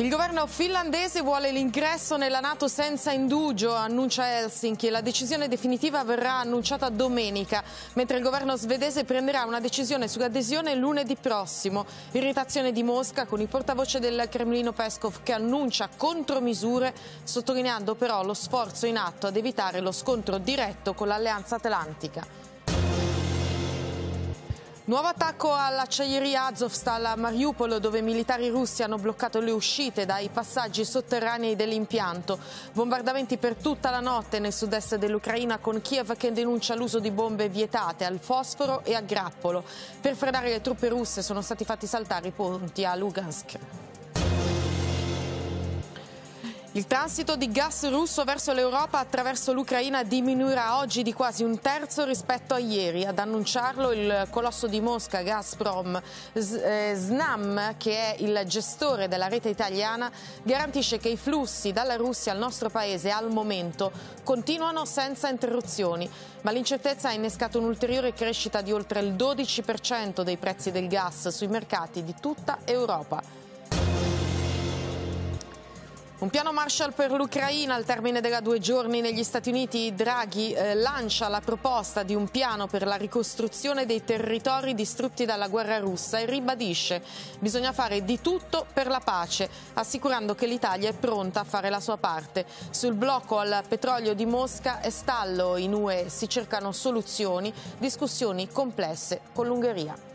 Il governo finlandese vuole l'ingresso nella Nato senza indugio, annuncia Helsinki. La decisione definitiva verrà annunciata domenica, mentre il governo svedese prenderà una decisione sull'adesione lunedì prossimo. Irritazione di Mosca con il portavoce del Cremlino Peskov che annuncia contromisure, sottolineando però lo sforzo in atto ad evitare lo scontro diretto con l'Alleanza Atlantica. Nuovo attacco all'acciaieria Azovstal a Mariupol dove militari russi hanno bloccato le uscite dai passaggi sotterranei dell'impianto. Bombardamenti per tutta la notte nel sud-est dell'Ucraina con Kiev che denuncia l'uso di bombe vietate al fosforo e a grappolo. Per frenare le truppe russe sono stati fatti saltare i ponti a Lugansk. Il transito di gas russo verso l'Europa attraverso l'Ucraina diminuirà oggi di quasi un terzo rispetto a ieri. Ad annunciarlo il colosso di Mosca Gazprom eh, Snam, che è il gestore della rete italiana, garantisce che i flussi dalla Russia al nostro paese al momento continuano senza interruzioni. Ma l'incertezza ha innescato un'ulteriore crescita di oltre il 12% dei prezzi del gas sui mercati di tutta Europa. Un piano Marshall per l'Ucraina al termine della due giorni negli Stati Uniti Draghi eh, lancia la proposta di un piano per la ricostruzione dei territori distrutti dalla guerra russa e ribadisce bisogna fare di tutto per la pace assicurando che l'Italia è pronta a fare la sua parte. Sul blocco al petrolio di Mosca e stallo in UE si cercano soluzioni, discussioni complesse con l'Ungheria.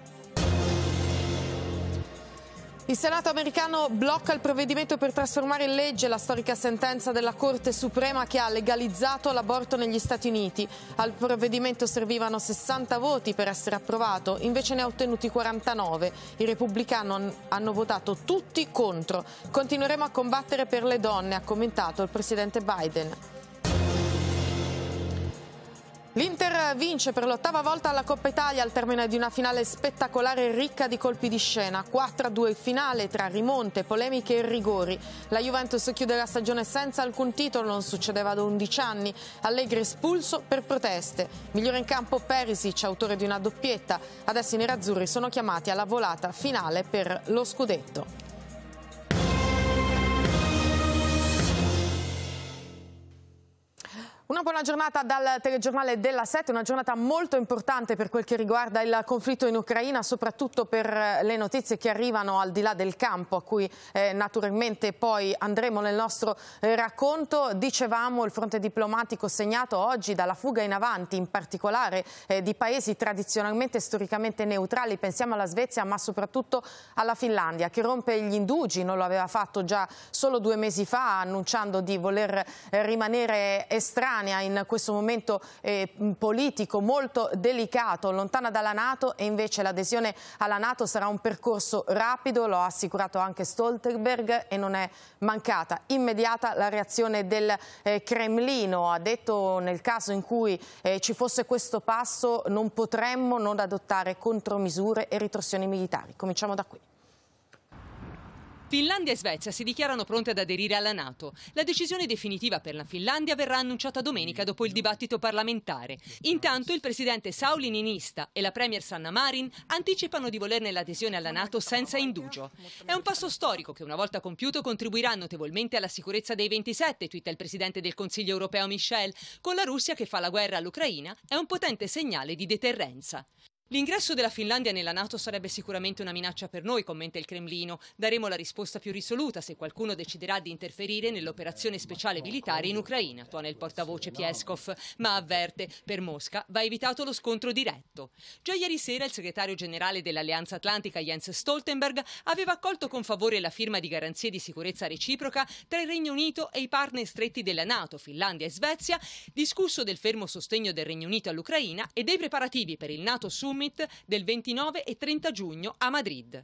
Il Senato americano blocca il provvedimento per trasformare in legge la storica sentenza della Corte Suprema che ha legalizzato l'aborto negli Stati Uniti. Al provvedimento servivano 60 voti per essere approvato, invece ne ha ottenuti 49. I repubblicani hanno votato tutti contro. Continueremo a combattere per le donne, ha commentato il presidente Biden. L'Inter vince per l'ottava volta la Coppa Italia al termine di una finale spettacolare ricca di colpi di scena. 4-2 finale tra rimonte, polemiche e rigori. La Juventus chiude la stagione senza alcun titolo, non succedeva da 11 anni. Allegri espulso per proteste. Migliore in campo Perisic, autore di una doppietta. Adesso i nerazzurri sono chiamati alla volata finale per lo scudetto. Una buona giornata dal telegiornale della Sette, una giornata molto importante per quel che riguarda il conflitto in Ucraina, soprattutto per eh, le notizie che arrivano al di là del campo, a cui eh, naturalmente poi andremo nel nostro eh, racconto. Dicevamo il fronte diplomatico segnato oggi dalla fuga in avanti, in particolare eh, di paesi tradizionalmente e storicamente neutrali, pensiamo alla Svezia ma soprattutto alla Finlandia, che rompe gli indugi, non lo aveva fatto già solo due mesi fa, annunciando di voler eh, rimanere estranei Padania in questo momento eh, politico molto delicato, lontana dalla Nato e invece l'adesione alla Nato sarà un percorso rapido, lo ha assicurato anche Stoltenberg e non è mancata immediata la reazione del eh, Cremlino, ha detto nel caso in cui eh, ci fosse questo passo non potremmo non adottare contromisure e ritorsioni militari. Cominciamo da qui. Finlandia e Svezia si dichiarano pronte ad aderire alla Nato. La decisione definitiva per la Finlandia verrà annunciata domenica dopo il dibattito parlamentare. Intanto il presidente Sauli Ninista e la premier Sanna Marin anticipano di volerne l'adesione alla Nato senza indugio. È un passo storico che una volta compiuto contribuirà notevolmente alla sicurezza dei 27, twitta il presidente del Consiglio europeo Michel. Con la Russia che fa la guerra all'Ucraina è un potente segnale di deterrenza. L'ingresso della Finlandia nella Nato sarebbe sicuramente una minaccia per noi, commenta il Cremlino. Daremo la risposta più risoluta se qualcuno deciderà di interferire nell'operazione speciale militare in Ucraina, tuona il portavoce Pieskov, ma avverte, per Mosca va evitato lo scontro diretto. Già ieri sera il segretario generale dell'Alleanza Atlantica Jens Stoltenberg aveva accolto con favore la firma di garanzie di sicurezza reciproca tra il Regno Unito e i partner stretti della Nato, Finlandia e Svezia, discusso del fermo sostegno del Regno Unito all'Ucraina e dei preparativi per il Nato Summit summit del 29 e 30 giugno a Madrid.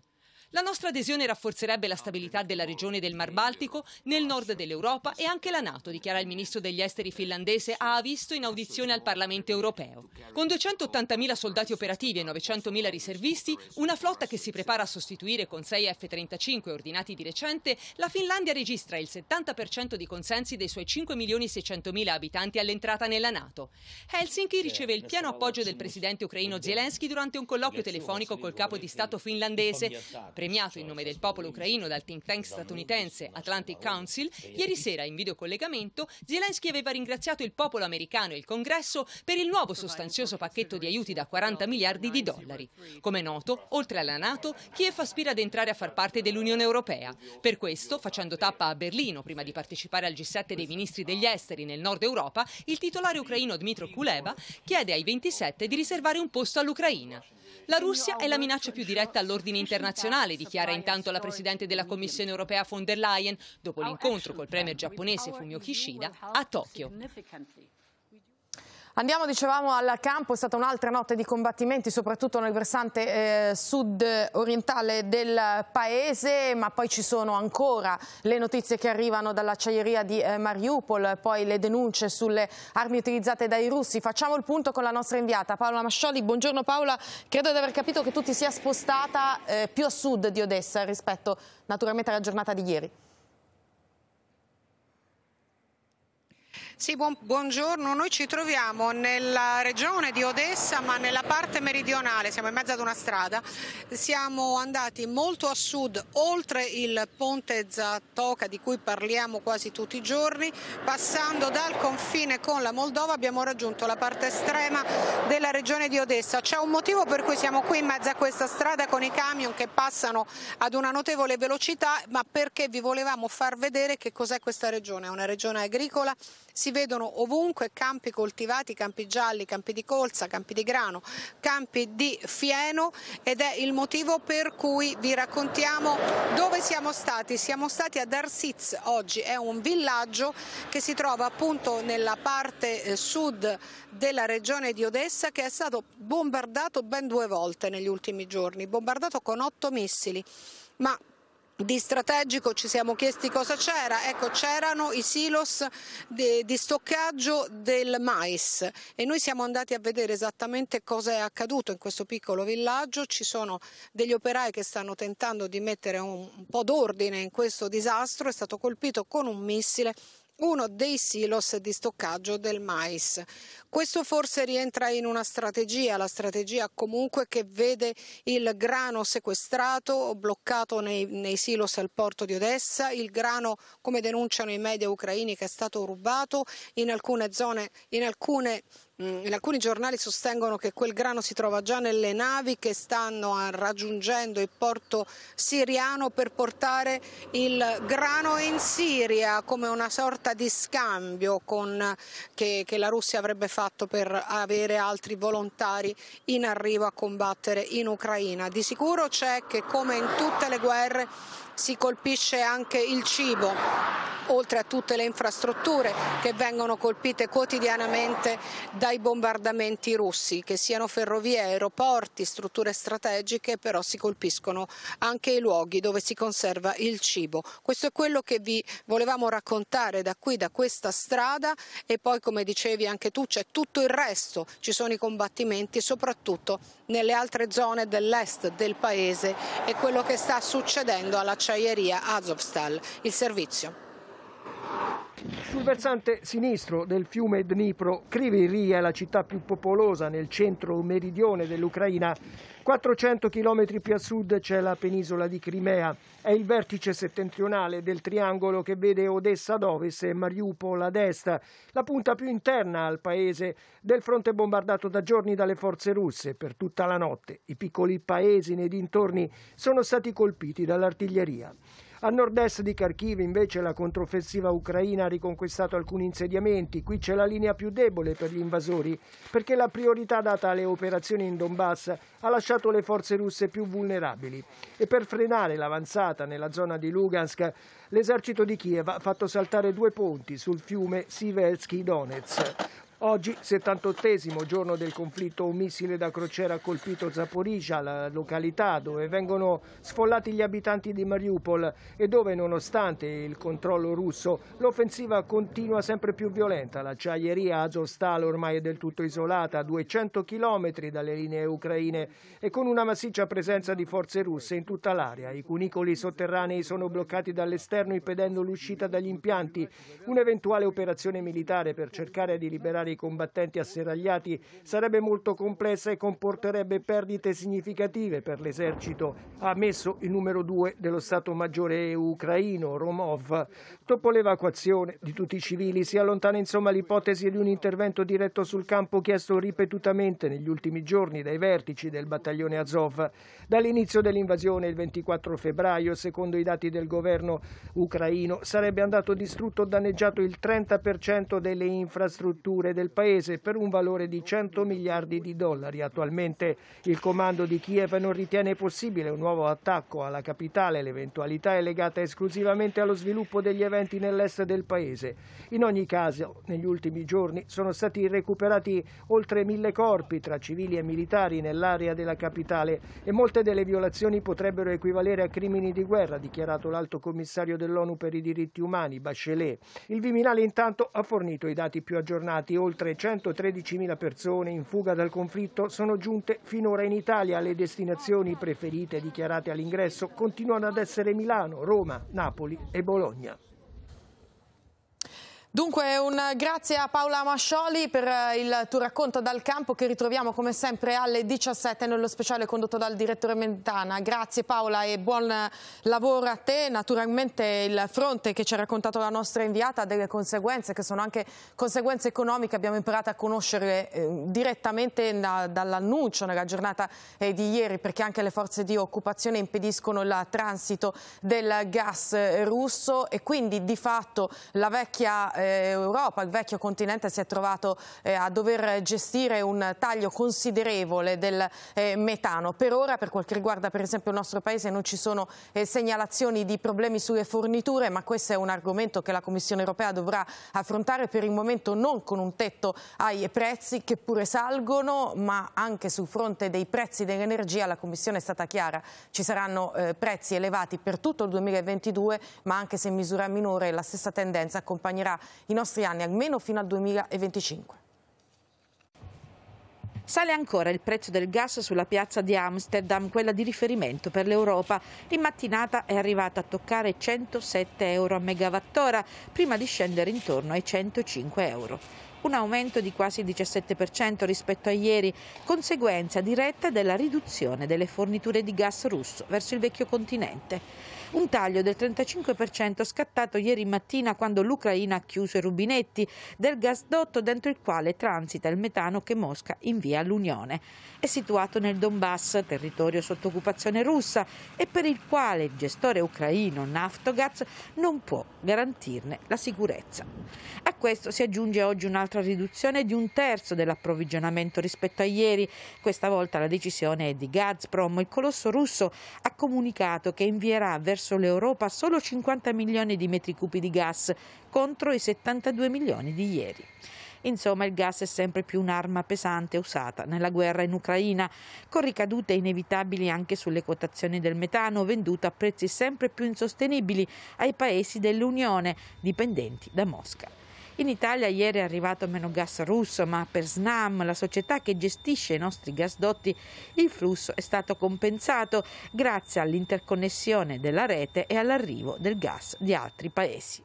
La nostra adesione rafforzerebbe la stabilità della regione del Mar Baltico, nel nord dell'Europa e anche la Nato, dichiara il ministro degli esteri finlandese ha visto in audizione al Parlamento europeo. Con 280.000 soldati operativi e 900.000 riservisti, una flotta che si prepara a sostituire con 6 F-35 ordinati di recente, la Finlandia registra il 70% di consensi dei suoi 5.600.000 abitanti all'entrata nella Nato. Helsinki riceve il pieno appoggio del presidente ucraino Zelensky durante un colloquio telefonico col capo di Stato finlandese premiato in nome del popolo ucraino dal think tank statunitense Atlantic Council, ieri sera in videocollegamento Zelensky aveva ringraziato il popolo americano e il Congresso per il nuovo sostanzioso pacchetto di aiuti da 40 miliardi di dollari. Come noto, oltre alla Nato, Kiev aspira ad entrare a far parte dell'Unione Europea. Per questo, facendo tappa a Berlino prima di partecipare al G7 dei ministri degli esteri nel nord Europa, il titolare ucraino Dmitro Kuleba chiede ai 27 di riservare un posto all'Ucraina. La Russia è la minaccia più diretta all'ordine internazionale nazionale, dichiara intanto la Presidente della Commissione europea von der Leyen dopo l'incontro col Premier giapponese Fumio Kishida a Tokyo. Andiamo, dicevamo, al campo, è stata un'altra notte di combattimenti, soprattutto nel versante eh, sud-orientale del paese, ma poi ci sono ancora le notizie che arrivano dall'acciaieria di eh, Mariupol, poi le denunce sulle armi utilizzate dai russi. Facciamo il punto con la nostra inviata Paola Mascioli. Buongiorno Paola, credo di aver capito che tu ti sia spostata eh, più a sud di Odessa rispetto naturalmente alla giornata di ieri. Sì, buon, buongiorno. Noi ci troviamo nella regione di Odessa, ma nella parte meridionale, siamo in mezzo ad una strada. Siamo andati molto a sud, oltre il ponte Zatoka di cui parliamo quasi tutti i giorni, passando dal confine con la Moldova abbiamo raggiunto la parte estrema della regione di Odessa. C'è un motivo per cui siamo qui in mezzo a questa strada con i camion che passano ad una notevole velocità, ma perché vi volevamo far vedere che cos'è questa regione. È una regione agricola, si si vedono ovunque campi coltivati, campi gialli, campi di colza, campi di grano, campi di fieno ed è il motivo per cui vi raccontiamo dove siamo stati. Siamo stati ad Arsiz oggi, è un villaggio che si trova appunto nella parte eh, sud della regione di Odessa che è stato bombardato ben due volte negli ultimi giorni, bombardato con otto missili. Ma di strategico ci siamo chiesti cosa c'era, ecco c'erano i silos di, di, stoccaggio del mais e noi siamo andati a vedere esattamente cosa è accaduto in questo piccolo villaggio, ci sono degli operai che stanno tentando di mettere un, un po' d'ordine in questo disastro, è stato colpito con un missile uno dei silos di stoccaggio del mais. Questo forse rientra in una strategia, la strategia comunque che vede il grano sequestrato o bloccato nei, nei, silos al porto di Odessa, il grano come denunciano i media ucraini che è stato rubato in alcune zone, in alcune Mm, alcuni giornali sostengono che quel grano si trova già nelle navi che stanno ah, raggiungendo il porto siriano per portare il grano in Siria come una sorta di scambio con, che, che, la Russia avrebbe fatto per avere altri volontari in arrivo a combattere in Ucraina. Di sicuro c'è che come in tutte le guerre si colpisce anche il cibo, oltre a tutte le infrastrutture che vengono colpite quotidianamente dai bombardamenti russi, che siano ferrovie, aeroporti, strutture strategiche, però si colpiscono anche i luoghi dove si conserva il cibo. Questo è quello che vi volevamo raccontare da qui, da questa strada e poi come dicevi anche tu c'è tutto il resto, ci sono i combattimenti soprattutto nelle altre zone dell'est del paese e quello che sta succedendo all'acciaieria Azovstal, il servizio. Sul versante sinistro del fiume Dnipro, Kriviria è la città più popolosa nel centro-meridione dell'Ucraina. 400 km più a sud c'è la penisola di Crimea. È il vertice settentrionale del triangolo che vede Odessa ad ovest e Mariupol ad est, la punta più interna al paese del fronte bombardato da giorni dalle forze russe per tutta la notte. I piccoli paesi nei dintorni sono stati colpiti dall'artiglieria. A nord-est di Kharkiv invece la controffensiva ucraina ha riconquistato alcuni insediamenti, qui c'è la linea più debole per gli invasori, perché la priorità data alle operazioni in Donbass ha lasciato le forze russe più vulnerabili e per frenare l'avanzata nella zona di Lugansk l'esercito di Kiev ha fatto saltare due ponti sul fiume Siversky-Donetsk. Oggi, 78 giorno del conflitto, un missile da crociera ha colpito Zaporizia, la località dove vengono sfollati gli abitanti di Mariupol e dove, nonostante il controllo russo, l'offensiva continua sempre più violenta. L'acciaieria Azovstal ormai è del tutto isolata, a 200 km dalle linee ucraine e con una massiccia presenza di forze russe in tutta l'area. I cunicoli sotterranei sono bloccati dall'esterno impedendo l'uscita dagli impianti. Un'eventuale operazione militare per cercare di liberare i combattenti asseragliati sarebbe molto complessa e comporterebbe perdite significative per l'esercito, ha ammesso il numero due dello Stato Maggiore ucraino, Romov. Dopo l'evacuazione di tutti i civili si allontana insomma l'ipotesi di un intervento diretto sul campo chiesto ripetutamente negli ultimi giorni dai vertici del battaglione Azov. Dall'inizio dell'invasione il 24 febbraio, secondo i dati del governo ucraino, sarebbe andato distrutto o danneggiato il 30% delle infrastrutture del paese per un valore di 100 miliardi di dollari. Attualmente il comando di Kiev non ritiene possibile un nuovo attacco alla capitale, l'eventualità è legata esclusivamente allo sviluppo degli eventi nell'est del paese. In ogni caso, negli ultimi giorni sono stati recuperati oltre mille corpi tra civili e militari nell'area della capitale e molte delle violazioni potrebbero equivalere a crimini di guerra, dichiarato l'alto commissario dell'ONU per i diritti umani, Bachelet. Il Viminale intanto ha fornito i dati più aggiornati oltre 113.000 persone in fuga dal conflitto sono giunte finora in Italia. Le destinazioni preferite dichiarate all'ingresso continuano ad essere Milano, Roma, Napoli e Bologna. Dunque un grazie a Paola Mascioli per eh, il tuo racconto dal campo che ritroviamo come sempre alle 17 nello speciale condotto dal direttore Mentana. Grazie Paola e buon eh, lavoro a te. Naturalmente il fronte che ci ha raccontato la nostra inviata ha delle conseguenze che sono anche conseguenze economiche. Abbiamo imparato a conoscere eh, direttamente dall'annuncio nella giornata di ieri perché anche le forze di occupazione impediscono il transito del gas russo e quindi di fatto la vecchia eh, Europa, il vecchio continente si è trovato eh, a dover gestire un taglio considerevole del eh, metano. Per ora, per quel che riguarda per esempio il nostro paese, non ci sono segnalazioni di problemi sulle forniture, ma questo è un argomento che la Commissione europea dovrà affrontare per il momento non con un tetto ai prezzi che pure salgono, ma anche sul fronte dei prezzi dell'energia la Commissione è stata chiara, ci saranno prezzi elevati per tutto il 2022, ma anche se in misura minore la stessa tendenza accompagnerà i nostri anni, almeno fino al 2025. Sale ancora il prezzo del gas sulla piazza di Amsterdam, quella di riferimento per l'Europa. In mattinata è arrivata a toccare 107 euro a megawattora, prima di scendere intorno ai 105 euro un aumento di quasi il 17% rispetto a ieri, conseguenza diretta della riduzione delle forniture di gas russo verso il vecchio continente un taglio del 35% scattato ieri mattina quando l'Ucraina ha chiuso i rubinetti del gasdotto dentro il quale transita il metano che Mosca invia all'Unione. È situato nel Donbass, territorio sotto occupazione russa e per il quale il gestore ucraino Naftogaz non può garantirne la sicurezza. A questo si aggiunge oggi un'altra riduzione di un terzo dell'approvvigionamento rispetto a ieri. Questa volta la decisione è di Gazprom. Il colosso russo ha comunicato che invierà verso verso l'Europa solo 50 milioni di metri cubi di gas contro i 72 milioni di ieri. Insomma, il gas è sempre più un'arma pesante usata nella guerra in Ucraina, con ricadute inevitabili anche sulle quotazioni del metano, venduto a prezzi sempre più insostenibili ai paesi dell'Unione, dipendenti da Mosca. In Italia ieri è arrivato meno gas russo, ma per SNAM, la società che gestisce i nostri gasdotti, il flusso è stato compensato grazie all'interconnessione della rete e all'arrivo del gas di altri paesi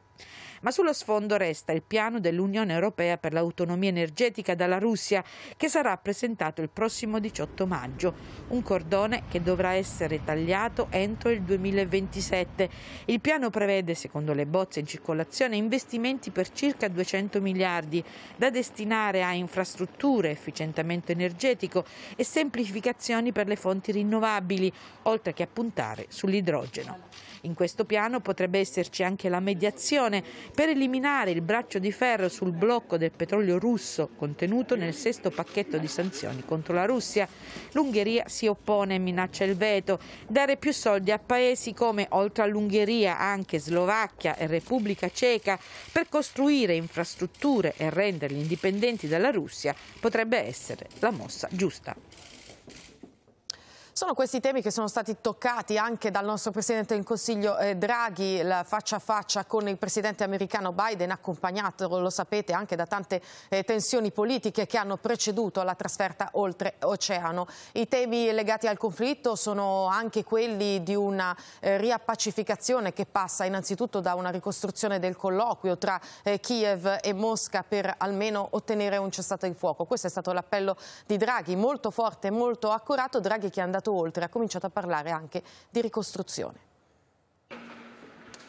ma sullo sfondo resta il piano dell'Unione Europea per l'autonomia energetica dalla Russia che sarà presentato il prossimo 18 maggio, un cordone che dovrà essere tagliato entro il 2027. Il piano prevede, secondo le bozze in circolazione, investimenti per circa 200 miliardi da destinare a infrastrutture, efficientamento energetico e semplificazioni per le fonti rinnovabili, oltre che a puntare sull'idrogeno. In questo piano potrebbe esserci anche la mediazione per eliminare il braccio di ferro sul blocco del petrolio russo contenuto nel sesto pacchetto di sanzioni contro la Russia. L'Ungheria si oppone e minaccia il veto. Dare più soldi a paesi come, oltre all'Ungheria, anche Slovacchia e Repubblica Ceca per costruire infrastrutture e renderli indipendenti dalla Russia potrebbe essere la mossa giusta. Sono questi temi che sono stati toccati anche dal nostro Presidente del Consiglio eh, Draghi, faccia a faccia con il Presidente americano Biden, accompagnato, lo sapete, anche da tante eh, tensioni politiche che hanno preceduto la trasferta oltreoceano. I temi legati al conflitto sono anche quelli di una eh, riappacificazione che passa innanzitutto da una ricostruzione del colloquio tra eh, Kiev e Mosca per almeno ottenere un cessato il fuoco. Questo è stato l'appello di Draghi, molto forte, molto accurato. Draghi che è andato andato oltre, ha cominciato a parlare anche di ricostruzione.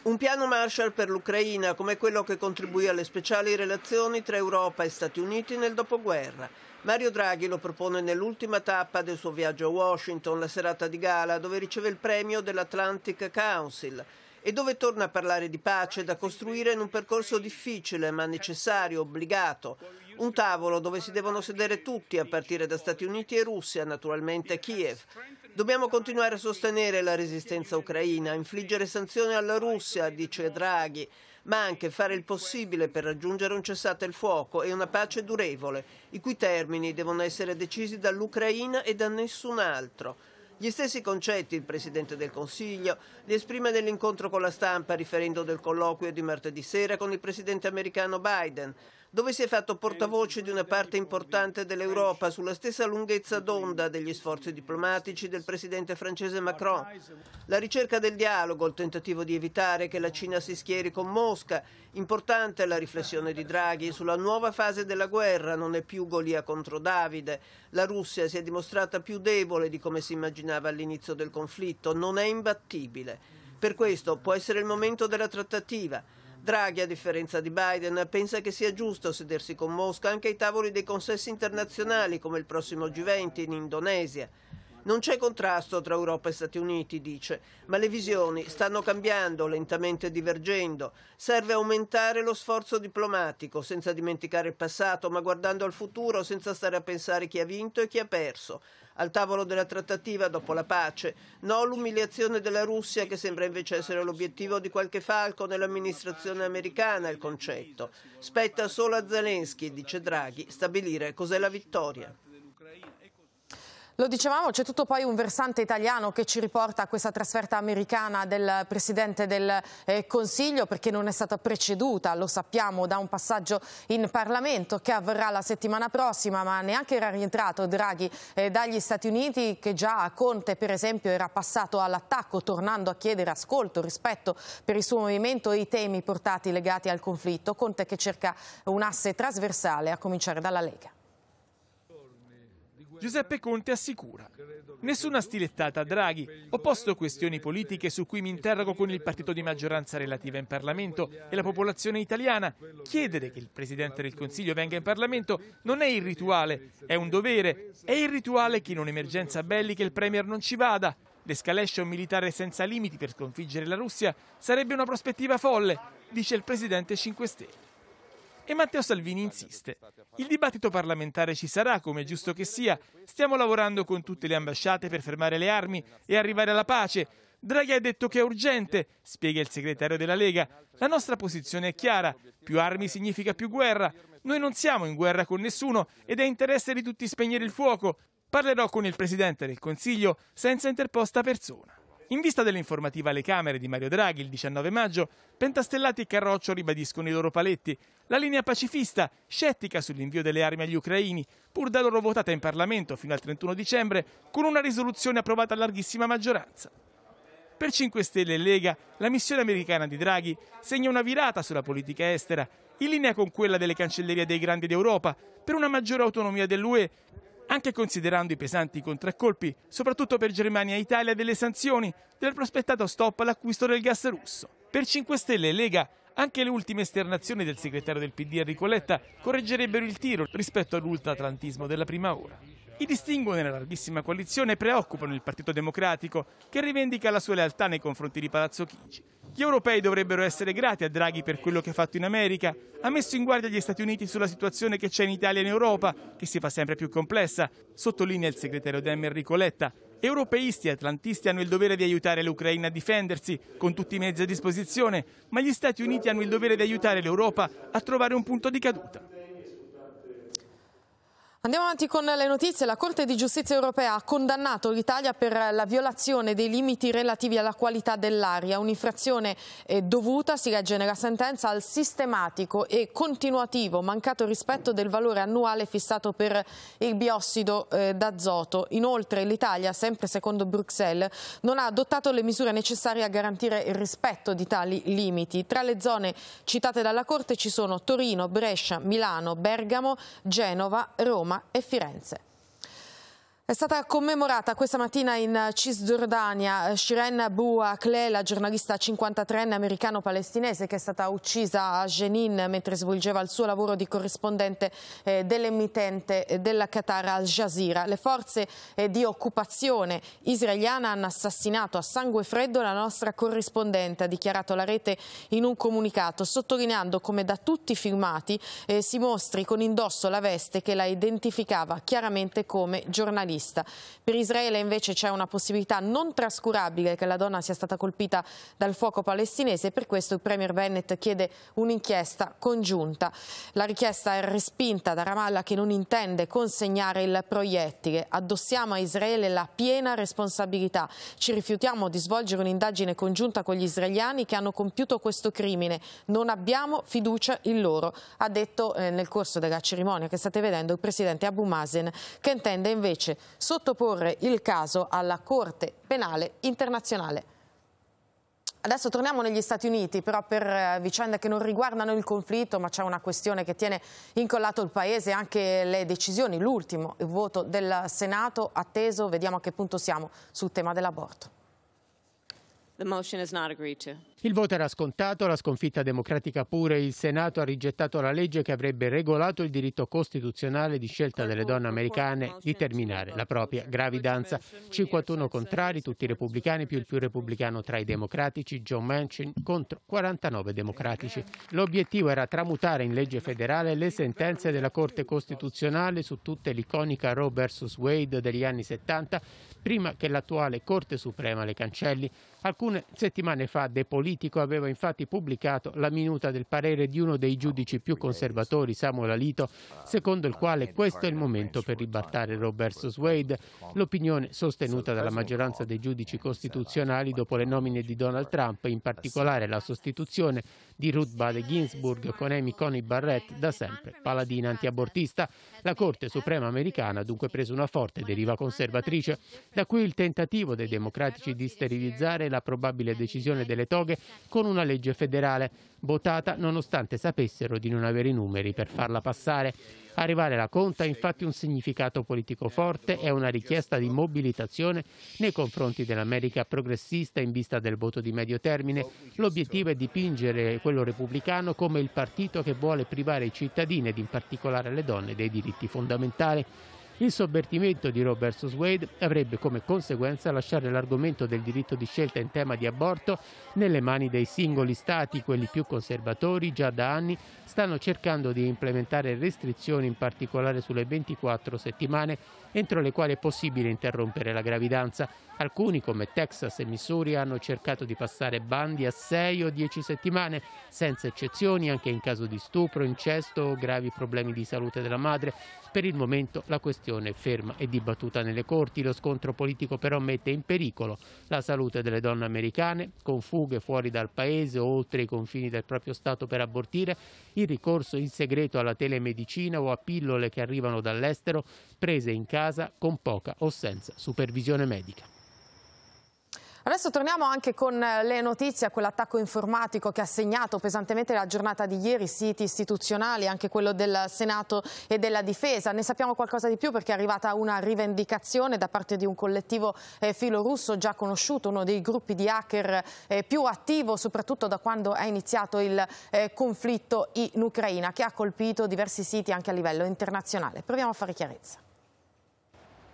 Un piano Marshall per l'Ucraina come quello che contribuì alle speciali relazioni tra Europa e Stati Uniti nel dopoguerra. Mario Draghi lo propone nell'ultima tappa del suo viaggio a Washington, la serata di gala, dove riceve il premio dell'Atlantic Council e dove torna a parlare di pace da costruire in un percorso difficile ma necessario, obbligato, un tavolo dove si devono sedere tutti, a partire da Stati Uniti e Russia, naturalmente Kiev. Dobbiamo continuare a sostenere la resistenza ucraina, infliggere sanzioni alla Russia, dice Draghi, ma anche fare il possibile per raggiungere un cessate il fuoco e una pace durevole, i cui termini devono essere decisi dall'Ucraina e da nessun altro. Gli stessi concetti il Presidente del Consiglio li esprime nell'incontro con la stampa riferendo del colloquio di martedì sera con il Presidente americano Biden dove si è fatto portavoce di una parte importante dell'Europa sulla stessa lunghezza d'onda degli sforzi diplomatici del presidente francese Macron. La ricerca del dialogo, il tentativo di evitare che la Cina si schieri con Mosca, importante la riflessione di Draghi sulla nuova fase della guerra, non è più Golia contro Davide. La Russia si è dimostrata più debole di come si immaginava all'inizio del conflitto, non è imbattibile. Per questo può essere il momento della trattativa Draghi, a differenza di Biden, pensa che sia giusto sedersi con Mosca anche ai tavoli dei consessi internazionali come il prossimo G20 in Indonesia. Non c'è contrasto tra Europa e Stati Uniti, dice, ma le visioni stanno cambiando, lentamente divergendo. Serve aumentare lo sforzo diplomatico, senza dimenticare il passato, ma guardando al futuro, senza stare a pensare chi ha vinto e chi ha perso. Al tavolo della trattativa dopo la pace, no all'umiliazione della Russia che sembra invece essere l'obiettivo di qualche falco nell'amministrazione americana il concetto. Spetta solo a Zelensky, dice Draghi, stabilire cos'è la vittoria. Lo dicevamo, c'è tutto poi un versante italiano che ci riporta a questa trasferta americana del Presidente del eh, Consiglio perché non è stata preceduta, lo sappiamo, da un passaggio in Parlamento che avverrà la settimana prossima, ma neanche era rientrato Draghi eh, dagli Stati Uniti che già a Conte per esempio era passato all'attacco tornando a chiedere ascolto, rispetto per il suo movimento e i temi portati legati al conflitto. Conte che cerca un asse trasversale a cominciare dalla Lega. Giuseppe Conte assicura. Nessuna stilettata a Draghi. Ho posto questioni politiche su cui mi interrogo con il partito di maggioranza relativa in Parlamento e la popolazione italiana. Chiedere che il Presidente del Consiglio venga in Parlamento non è il rituale, è un dovere. È il rituale che in un'emergenza bellica il Premier non ci vada. L'escalation militare senza limiti per sconfiggere la Russia sarebbe una prospettiva folle, dice il Presidente 5 Stelle. E Matteo Salvini insiste. Il dibattito parlamentare ci sarà, come è giusto che sia. Stiamo lavorando con tutte le ambasciate per fermare le armi e arrivare alla pace. Draghi ha detto che è urgente, spiega il segretario della Lega. La nostra posizione è chiara, più armi significa più guerra. Noi non siamo in guerra con nessuno ed è interesse di tutti spegnere il fuoco. Parlerò con il Presidente del Consiglio senza interposta persona. In vista dell'informativa alle Camere di Mario Draghi il 19 maggio, Pentastellati e Carroccio ribadiscono i loro paletti. La linea pacifista, scettica sull'invio delle armi agli ucraini, pur da loro votata in Parlamento fino al 31 dicembre, con una risoluzione approvata a larghissima maggioranza. Per 5 Stelle e Lega, la missione americana di Draghi segna una virata sulla politica estera, in linea con quella delle cancellerie dei grandi d'Europa, per una maggiore autonomia dell'UE anche considerando i pesanti contraccolpi, soprattutto per Germania e Italia, delle sanzioni, del prospettato stop all'acquisto del gas russo. Per 5 Stelle e Lega, anche le ultime esternazioni del segretario del PD Enrico Letta correggerebbero il tiro rispetto all'ultratlantismo della prima ora. I distinguo nella larghissima coalizione preoccupano il Partito Democratico, che rivendica la sua lealtà nei confronti di Palazzo Chigi, gli europei dovrebbero essere grati a Draghi per quello che ha fatto in America. Ha messo in guardia gli Stati Uniti sulla situazione che c'è in Italia e in Europa, che si fa sempre più complessa, sottolinea il segretario Dem Enrico Letta. Europeisti e atlantisti hanno il dovere di aiutare l'Ucraina a difendersi con tutti i mezzi a disposizione, ma gli Stati Uniti hanno il dovere di aiutare l'Europa a trovare un punto di caduta. Andiamo avanti con le notizie. La Corte di Giustizia europea ha condannato l'Italia per la violazione dei limiti relativi alla qualità dell'aria, un'infrazione eh, dovuta, si legge nella sentenza, al sistematico e continuativo mancato rispetto del valore annuale fissato per il biossido eh, d'azoto. Inoltre l'Italia, sempre secondo Bruxelles, non ha adottato le misure necessarie a garantire il rispetto di tali limiti. Tra le zone citate dalla Corte ci sono Torino, Brescia, Milano, Bergamo, Genova, Roma Roma e Firenze. È stata commemorata questa mattina in Cisgiordania Shiren Bouakleh, la giornalista 53enne americano-palestinese che è stata uccisa a Jenin mentre svolgeva il suo lavoro di corrispondente eh, dell'emittente eh, della Qatar Al Jazeera. Le forze eh, di occupazione israeliana hanno assassinato a sangue freddo la nostra corrispondente, ha dichiarato la rete in un comunicato, sottolineando come da tutti i filmati si mostri con indosso la veste che la identificava chiaramente come giornalista terrorista. Per Israele invece c'è una possibilità non trascurabile che la donna sia stata colpita dal fuoco palestinese e per questo il Premier Bennett chiede un'inchiesta congiunta. La richiesta è respinta da Ramallah che non intende consegnare il proiettile. Addossiamo a Israele la piena responsabilità. Ci rifiutiamo di svolgere un'indagine congiunta con gli israeliani che hanno compiuto questo crimine. Non abbiamo fiducia in loro, ha detto eh, nel corso della cerimonia che state vedendo il presidente Abu Mazen, che intende invece sottoporre il caso alla Corte Penale Internazionale. Adesso torniamo negli Stati Uniti, però per eh, vicende che non riguardano il conflitto, ma c'è una questione che tiene incollato il Paese, anche le decisioni, l'ultimo voto del Senato atteso, vediamo a che punto siamo sul tema dell'aborto. The motion is not agreed to. Il voto era scontato, la sconfitta democratica pure, il Senato ha rigettato la legge che avrebbe regolato il diritto costituzionale di scelta delle donne americane di terminare la propria gravidanza. 51 contrari, tutti repubblicani, più il più repubblicano tra i democratici, John Manchin contro 49 democratici. L'obiettivo era tramutare in legge federale le sentenze della Corte Costituzionale su tutte l'iconica Roe vs. Wade degli anni 70, prima che l'attuale Corte Suprema le cancelli. Alcune settimane fa, dei politico aveva infatti pubblicato la minuta del parere di uno dei giudici più conservatori, Samuel Alito, secondo il quale questo è il momento per ribattare Roberts Wade. L'opinione sostenuta dalla maggioranza dei giudici costituzionali dopo le nomine di Donald Trump, in particolare la sostituzione di Ruth Bader Ginsburg con Amy Coney Barrett, da sempre paladina antiabortista. La Corte Suprema americana ha dunque preso una forte deriva conservatrice, da cui il tentativo dei democratici di sterilizzare la probabile decisione delle toghe con una legge federale votata nonostante sapessero di non avere i numeri per farla passare. Arrivare alla conta ha infatti un significato politico forte e una richiesta di mobilitazione nei confronti dell'America progressista in vista del voto di medio termine. L'obiettivo è dipingere quello repubblicano come il partito che vuole privare i cittadini ed in particolare le donne dei diritti fondamentali. Il sovvertimento di Roe vs. Wade avrebbe come conseguenza lasciare l'argomento del diritto di scelta in tema di aborto nelle mani dei singoli stati, quelli più conservatori già da anni stanno cercando di implementare restrizioni in particolare sulle 24 settimane entro le quali è possibile interrompere la gravidanza. Alcuni, come Texas e Missouri, hanno cercato di passare bandi a 6 o 10 settimane, senza eccezioni anche in caso di stupro, incesto o gravi problemi di salute della madre. Per il momento la questione è ferma e dibattuta nelle corti. Lo scontro politico però mette in pericolo la salute delle donne americane, con fughe fuori dal paese o oltre i confini del proprio Stato per abortire, il ricorso in segreto alla telemedicina o a pillole che arrivano dall'estero, prese in carico casa con poca o senza supervisione medica. Adesso torniamo anche con eh, le notizie a quell'attacco informatico che ha segnato pesantemente la giornata di ieri, siti istituzionali, anche quello del Senato e della Difesa. Ne sappiamo qualcosa di più perché è arrivata una rivendicazione da parte di un collettivo eh, filorusso già conosciuto, uno dei gruppi di hacker eh, più attivo, soprattutto da quando è iniziato il conflitto in Ucraina, che ha colpito diversi siti anche a livello internazionale. Proviamo a fare chiarezza.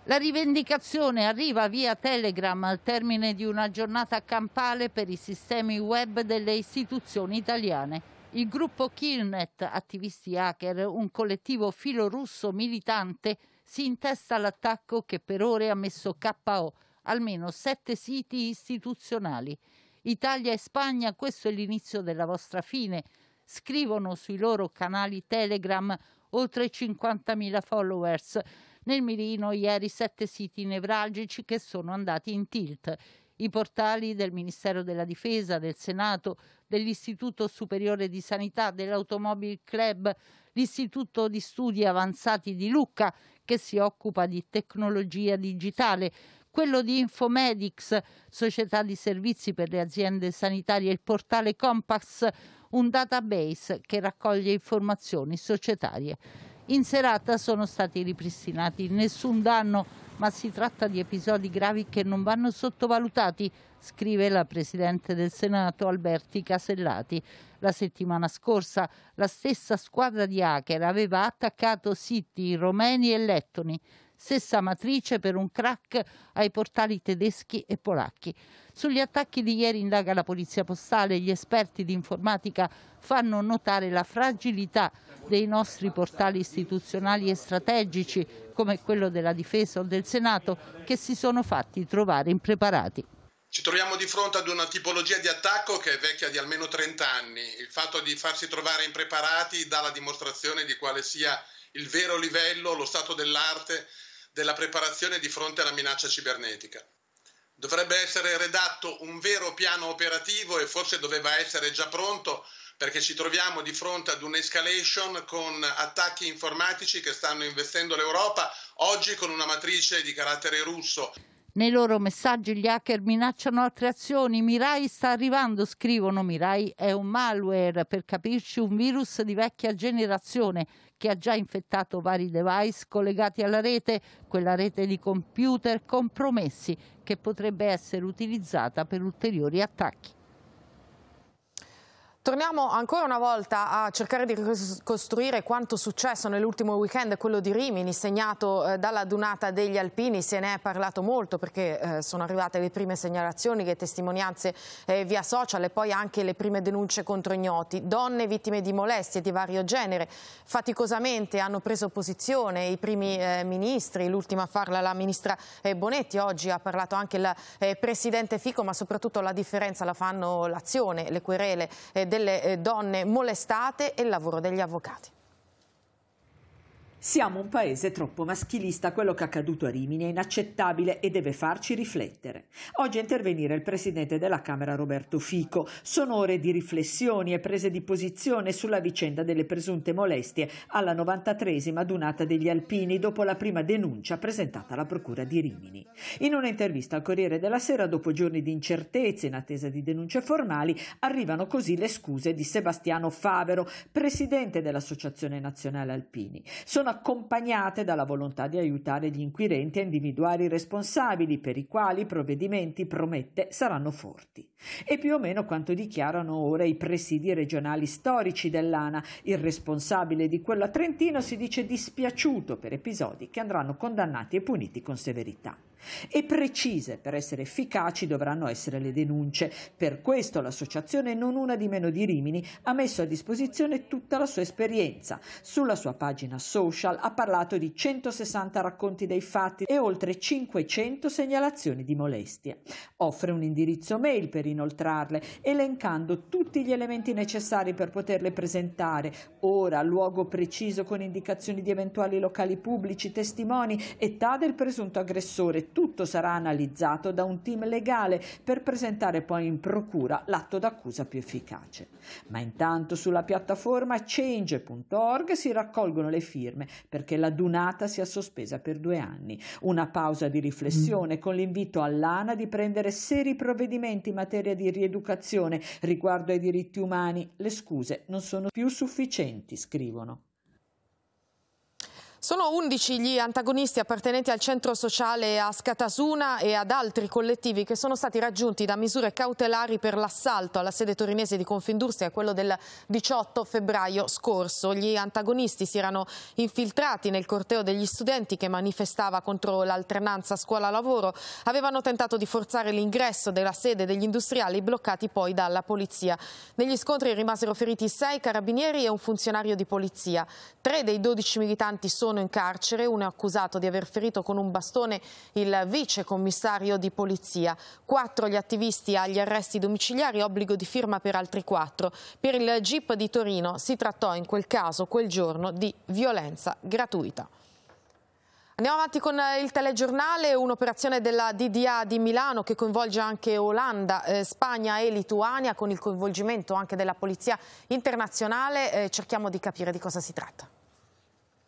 La rivendicazione arriva via Telegram al termine di una giornata campale per i sistemi web delle istituzioni italiane. Il gruppo Killnet, attivisti hacker, un collettivo filorusso militante, si intesta l'attacco che per ore ha messo KO almeno sette siti istituzionali. Italia e Spagna, questo è l'inizio della vostra fine. Scrivono sui loro canali Telegram oltre 50.000 followers nel mirino ieri sette siti nevralgici che sono andati in tilt. I portali del Ministero della Difesa, del Senato, dell'Istituto Superiore di Sanità, dell'Automobile Club, l'Istituto di Studi Avanzati di Lucca che si occupa di tecnologia digitale, quello di Infomedics, società di servizi per le aziende sanitarie, il portale Compass, un database che raccoglie informazioni societarie in serata sono stati ripristinati. Nessun danno, ma si tratta di episodi gravi che non vanno sottovalutati, scrive la Presidente del Senato Alberti Casellati. La settimana scorsa la stessa squadra di hacker aveva attaccato siti romeni e lettoni stessa matrice per un crack ai portali tedeschi e polacchi. Sugli attacchi di ieri indaga la polizia postale, gli esperti di informatica fanno notare la fragilità dei nostri portali istituzionali e strategici, come quello della difesa o del Senato, che si sono fatti trovare impreparati. Ci troviamo di fronte ad una tipologia di attacco che è vecchia di almeno 30 anni. Il fatto di farsi trovare impreparati dà la dimostrazione di quale sia il vero livello, lo stato dell'arte della preparazione di fronte alla minaccia cibernetica. Dovrebbe essere redatto un vero piano operativo e forse doveva essere già pronto perché ci troviamo di fronte ad un'escalation con attacchi informatici che stanno investendo l'Europa, oggi con una matrice di carattere russo. Nei loro messaggi gli hacker minacciano altre azioni. Mirai sta arrivando, scrivono. Mirai è un malware, per capirci un virus di vecchia generazione che ha già infettato vari device collegati alla rete, quella rete di computer compromessi che potrebbe essere utilizzata per ulteriori attacchi. Torniamo ancora una volta a cercare di ricostruire quanto successo nell'ultimo weekend, quello di Rimini, segnato eh, dalla dunata degli alpini. Se ne è parlato molto perché eh, sono arrivate le prime segnalazioni, le testimonianze eh, via social e poi anche le prime denunce contro ignoti. Donne vittime di molestie di vario genere faticosamente hanno preso posizione i primi ministri, l'ultima a farla la ministra Bonetti. Oggi ha parlato anche il presidente Fico, ma soprattutto la differenza la fanno l'azione, le querele delle eh, donne molestate e il lavoro degli avvocati. Siamo un paese troppo maschilista, quello che è accaduto a Rimini è inaccettabile e deve farci riflettere. Oggi a intervenire il presidente della Camera Roberto Fico. Sono ore di riflessioni e prese di posizione sulla vicenda delle presunte molestie alla 93esima adunata degli alpini dopo la prima denuncia presentata alla Procura di Rimini. In un'intervista al Corriere della Sera, dopo giorni di incertezze in attesa di denunce formali, arrivano così le scuse di Sebastiano Favero, presidente dell'Associazione Nazionale Alpini. Sono accompagnate dalla volontà di aiutare gli inquirenti a individuare i responsabili per i quali i provvedimenti, promette, saranno forti. E più o meno quanto dichiarano ora i presidi regionali storici dell'ANA. Il responsabile di quello a Trentino si dice dispiaciuto per episodi che andranno condannati e puniti con severità. E precise, per essere efficaci, dovranno essere le denunce. Per questo l'associazione Non Una di Meno di Rimini ha messo a disposizione tutta la sua esperienza. Sulla sua pagina social ha parlato di 160 racconti dei fatti e oltre 500 segnalazioni di molestie. Offre un indirizzo mail per inoltrarle, elencando tutti gli elementi necessari per poterle presentare, ora, luogo preciso con indicazioni di eventuali locali pubblici, testimoni, età del presunto aggressore, tutto sarà analizzato da un team legale per presentare poi in procura l'atto d'accusa più efficace. Ma intanto sulla piattaforma change.org si raccolgono le firme perché la dunata sia sospesa per due anni. Una pausa di riflessione con l'invito all'ANA di prendere seri provvedimenti in materia di rieducazione riguardo ai diritti umani. Le scuse non sono più sufficienti, scrivono. Sono 11 gli antagonisti appartenenti al centro sociale a Scatasuna e ad altri collettivi che sono stati raggiunti da misure cautelari per l'assalto alla sede torinese di Confindustria, quello del 18 febbraio scorso. Gli antagonisti si erano infiltrati nel corteo degli studenti che manifestava contro l'alternanza scuola-lavoro, avevano tentato di forzare l'ingresso della sede degli industriali bloccati poi dalla polizia. Negli scontri rimasero feriti sei carabinieri e un funzionario di polizia. Tre dei 12 militanti sono sono in carcere, uno è accusato di aver ferito con un bastone il vice commissario di polizia, quattro gli attivisti agli arresti domiciliari, obbligo di firma per altri quattro. Per il GIP di Torino si trattò in quel caso, quel giorno, di violenza gratuita. Andiamo avanti con eh, il telegiornale, un'operazione della DDA di Milano che coinvolge anche Olanda, eh, Spagna e Lituania con il coinvolgimento anche della Polizia Internazionale. Eh, cerchiamo di capire di cosa si tratta.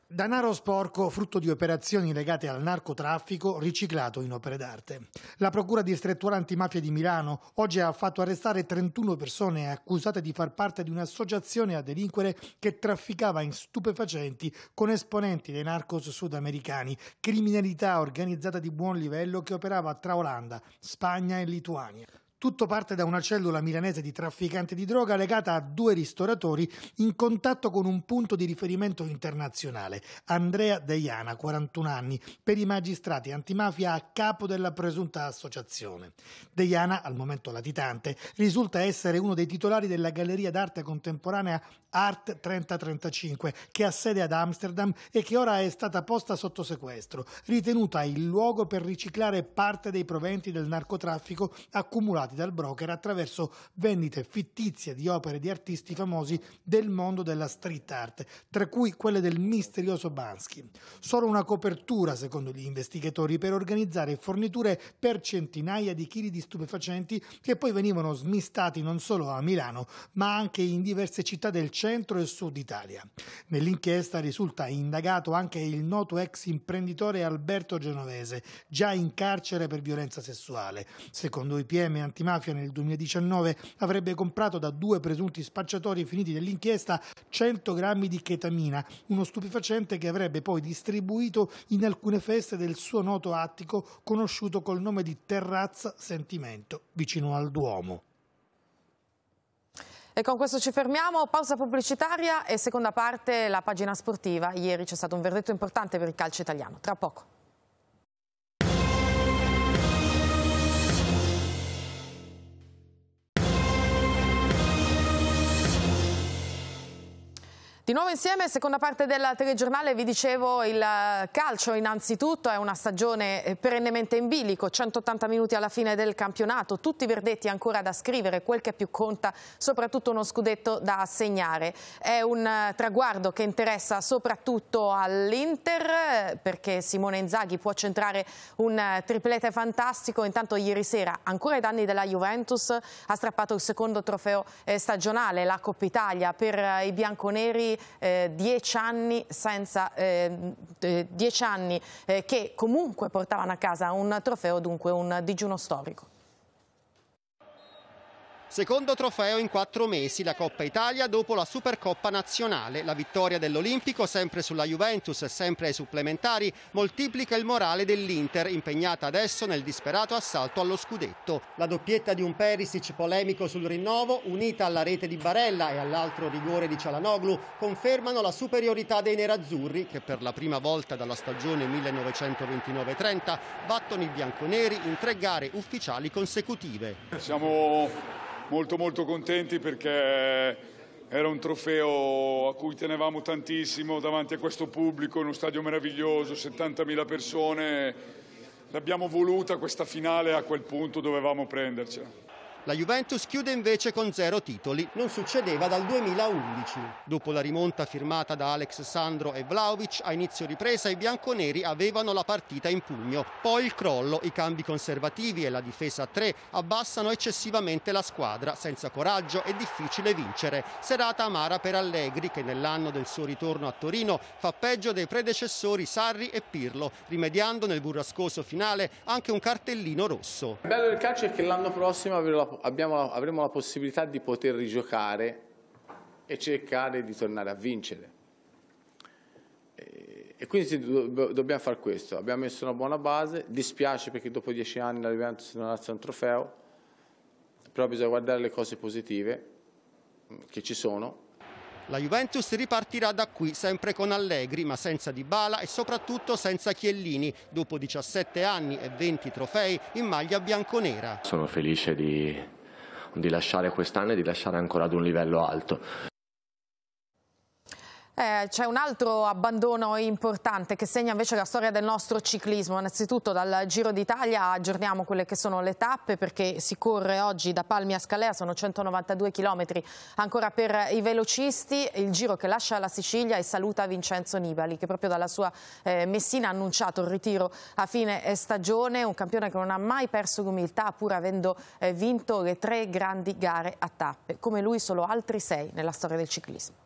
Danaro sporco, frutto di operazioni legate al narcotraffico, riciclato in opere d'arte. La Procura distrettuale antimafia di Milano oggi ha fatto arrestare 31 persone accusate di far parte di un'associazione a delinquere che trafficava in stupefacenti con esponenti dei narcos sudamericani, criminalità organizzata di buon livello che operava tra Olanda, Spagna e Lituania. Tutto parte da una cellula milanese di trafficanti di droga legata a due ristoratori in contatto con un punto di riferimento internazionale, Andrea Deiana, 41 anni, per i magistrati antimafia a capo della presunta associazione. Deiana, al momento latitante, risulta essere uno dei titolari della galleria d'arte contemporanea Art 3035, che ha sede ad Amsterdam e che ora è stata posta sotto sequestro, ritenuta il luogo per riciclare parte dei proventi del narcotraffico accumulati effettuati dal broker attraverso vendite fittizie di opere di artisti famosi del mondo della street art, tra cui quelle del misterioso Bansky. Solo una copertura, secondo gli investigatori, per organizzare forniture per centinaia di chili di stupefacenti che poi venivano smistati non solo a Milano, ma anche in diverse città del centro e sud Italia. Nell'inchiesta risulta indagato anche il noto ex imprenditore Alberto Genovese, già in carcere per violenza sessuale. Secondo i PM antimafia nel 2019 avrebbe comprato da due presunti spacciatori finiti nell'inchiesta 100 grammi di chetamina, uno stupefacente che avrebbe poi distribuito in alcune feste del suo noto attico conosciuto col nome di Terrazza Sentimento, vicino al Duomo. E con questo ci fermiamo, pausa pubblicitaria e seconda parte la pagina sportiva. Ieri c'è stato un verdetto importante per il calcio italiano. Tra poco. Di nuovo insieme, seconda parte del telegiornale, vi dicevo il eh, calcio innanzitutto è una stagione eh, perennemente in bilico, 180 minuti alla fine del campionato, tutti i verdetti ancora da scrivere, quel che più conta soprattutto uno scudetto da assegnare. È un eh, traguardo che interessa soprattutto all'Inter perché Simone Inzaghi può centrare un triplete fantastico, intanto ieri sera ancora ai danni della Juventus ha strappato il secondo trofeo stagionale, la Coppa Italia per i bianconeri eh, dieci anni, senza, eh, eh dieci anni eh, che comunque portavano a casa un trofeo, dunque un digiuno storico. Secondo trofeo in quattro mesi la Coppa Italia dopo la Supercoppa nazionale. La vittoria dell'Olimpico sempre sulla Juventus e sempre ai supplementari moltiplica il morale dell'Inter impegnata adesso nel disperato assalto allo scudetto. La doppietta di un Perisic polemico sul rinnovo unita alla rete di Barella e all'altro rigore di Cialanoglu confermano la superiorità dei nerazzurri che per la prima volta dalla stagione 1929-30 battono i bianconeri in tre gare ufficiali consecutive. Siamo molto molto contenti perché era un trofeo a cui tenevamo tantissimo davanti a questo pubblico in uno stadio meraviglioso, 70.000 persone. L'abbiamo voluta questa finale, a quel punto dovevamo prendercela. La Juventus chiude invece con zero titoli. Non succedeva dal 2011. Dopo la rimonta firmata da Alex Sandro e Vlaovic, a inizio ripresa i bianconeri avevano la partita in pugno. Poi il crollo, i cambi conservativi e la difesa a tre abbassano eccessivamente la squadra. Senza coraggio è difficile vincere. Serata amara per Allegri che nell'anno del suo ritorno a Torino fa peggio dei predecessori Sarri e Pirlo, rimediando nel burrascoso finale anche un cartellino rosso. Il bello del calcio è che l'anno prossimo avrò la abbiamo, avremo la possibilità di poter rigiocare e cercare di tornare a vincere. E, quindi dobbiamo fare questo. Abbiamo messo una buona base, dispiace perché dopo dieci anni la Juventus non alza un trofeo, però bisogna guardare le cose positive mm, che ci sono la Juventus ripartirà da qui sempre con Allegri ma senza Dybala e soprattutto senza Chiellini dopo 17 anni e 20 trofei in maglia bianconera. Sono felice di, di lasciare quest'anno e di lasciare ancora ad un livello alto. Eh, c'è un altro abbandono importante che segna invece la storia del nostro ciclismo. Innanzitutto dal Giro d'Italia aggiorniamo quelle che sono le tappe perché si corre oggi da Palmi a Scalea, sono 192 km ancora per i velocisti. Il giro che lascia la Sicilia e saluta Vincenzo Nibali che proprio dalla sua eh, Messina ha annunciato il ritiro a fine eh, stagione. Un campione che non ha mai perso l'umiltà pur avendo eh, vinto le tre grandi gare a tappe. Come lui solo altri sei nella storia del ciclismo.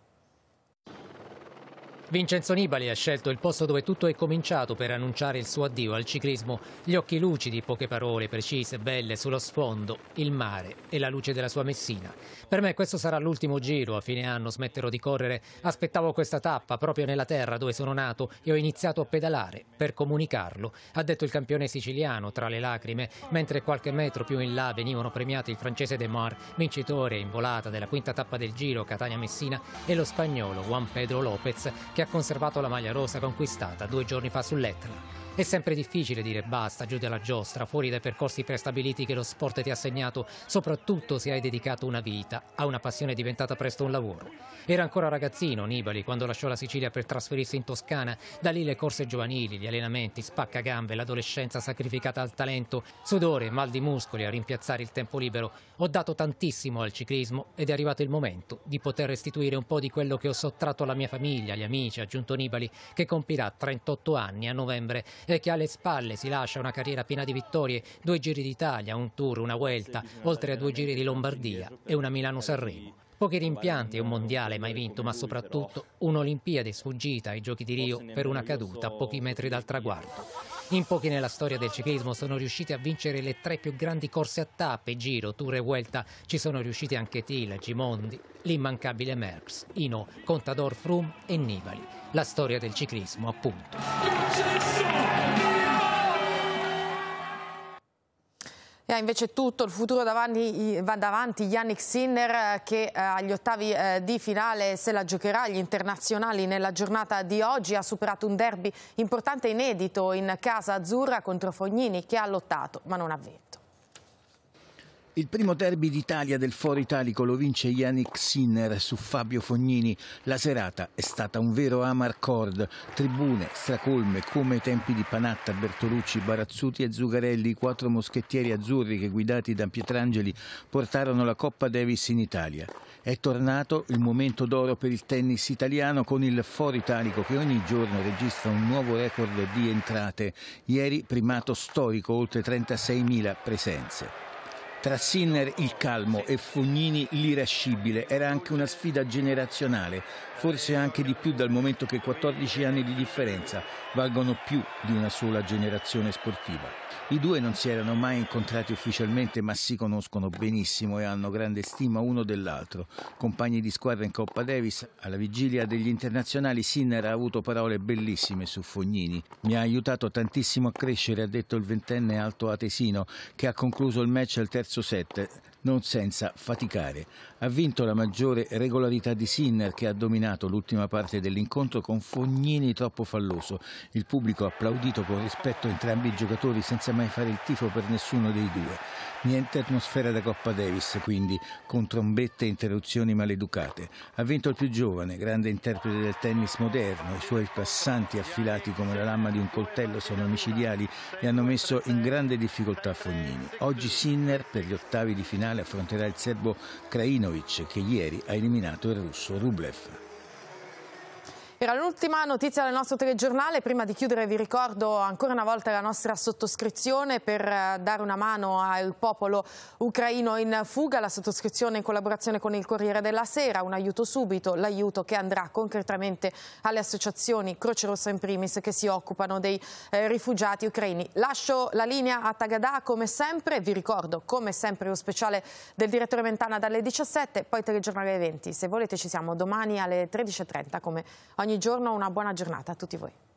Vincenzo Nibali ha scelto il posto dove tutto è cominciato per annunciare il suo addio al ciclismo. Gli occhi lucidi, poche parole precise, belle, sullo sfondo, il mare e la luce della sua Messina. Per me questo sarà l'ultimo giro, a fine anno smetterò di correre. Aspettavo questa tappa proprio nella terra dove sono nato e ho iniziato a pedalare per comunicarlo, ha detto il campione siciliano tra le lacrime, mentre qualche metro più in là venivano premiati il francese De Mar, vincitore in volata della quinta tappa del giro Catania-Messina, e lo spagnolo Juan Pedro Lopez, che ha conservato la maglia rosa conquistata due giorni fa sull'Etna. È sempre difficile dire basta giù dalla giostra, fuori dai percorsi prestabiliti che lo sport ti ha segnato, soprattutto se hai dedicato una vita a una passione diventata presto un lavoro. Era ancora ragazzino Nibali quando lasciò la Sicilia per trasferirsi in Toscana, da lì le corse giovanili, gli allenamenti, spacca gambe, l'adolescenza sacrificata al talento, sudore, mal di muscoli a rimpiazzare il tempo libero. Ho dato tantissimo al ciclismo ed è arrivato il momento di poter restituire un po' di quello che ho sottratto alla mia famiglia, agli amici, a Giunto Nibali, che compirà 38 anni a novembre e che alle spalle si lascia una carriera piena di vittorie, due giri d'Italia, un tour, una vuelta, oltre a due giri di Lombardia e una Milano-Sanremo. Pochi rimpianti e un mondiale mai vinto, ma soprattutto un'Olimpiade sfuggita ai Giochi di Rio per una caduta a pochi metri dal traguardo. In pochi nella storia del ciclismo sono riusciti a vincere le tre più grandi corse a tappe, Giro, Tour e Vuelta. Ci sono riusciti anche Tila, Gimondi, l'immancabile Merckx, Ino, Contador Frum e Nibali. La storia del ciclismo, appunto. E ha invece tutto il futuro davanti, davanti Yannick Sinner eh, che eh, agli ottavi eh, di finale se la giocherà agli internazionali nella giornata di oggi. Ha superato un derby importante e inedito in casa azzurra contro Fognini che ha lottato ma non ha vinto. Il primo derby d'Italia del Foro Italico lo vince Yannick Sinner su Fabio Fognini. La serata è stata un vero amarcord. Tribune stracolme come ai tempi di Panatta, Bertolucci, Barazzuti e Zugarelli, i quattro moschettieri azzurri che guidati da Pietrangeli portarono la Coppa Davis in Italia. È tornato il momento d'oro per il tennis italiano con il Foro Italico che ogni giorno registra un nuovo record di entrate. Ieri primato storico, oltre 36.000 presenze. Tra Sinner il calmo e Fognini l'irascibile era anche una sfida generazionale, forse anche di più dal momento che 14 anni di differenza valgono più di una sola generazione sportiva. I due non si erano mai incontrati ufficialmente ma si conoscono benissimo e hanno grande stima uno dell'altro. Compagni di squadra in Coppa Davis, alla vigilia degli internazionali Sinner ha avuto parole bellissime su Fognini. Mi ha aiutato tantissimo a crescere, ha detto il ventenne alto atesino che ha concluso il match al terzo set non senza faticare. Ha vinto la maggiore regolarità di Sinner che ha dominato l'ultima parte dell'incontro con Fognini troppo falloso. Il pubblico ha applaudito con rispetto entrambi i giocatori senza mai fare il tifo per nessuno dei due. Niente atmosfera da Coppa Davis, quindi, con trombette e interruzioni maleducate. Ha vinto il più giovane, grande interprete del tennis moderno. I suoi passanti affilati come la lama di un coltello sono omicidiali e hanno messo in grande difficoltà Fognini. Oggi Sinner, per gli ottavi di finale, finale affronterà il serbo Krajinovic che ieri ha eliminato il russo Rublev. Era l'ultima notizia del nostro telegiornale, prima di chiudere vi ricordo ancora una volta la nostra sottoscrizione per eh, dare una mano al popolo ucraino in fuga, la sottoscrizione in collaborazione con il Corriere della Sera, un aiuto subito, l'aiuto che andrà concretamente alle associazioni Croce Rossa in primis che si occupano dei eh, rifugiati ucraini. Lascio la linea a Tagadà come sempre, vi ricordo come sempre lo speciale del direttore Mentana dalle 17, poi telegiornale alle 20, se volete ci siamo domani alle 13.30 come ogni ogni giorno una buona giornata a tutti voi.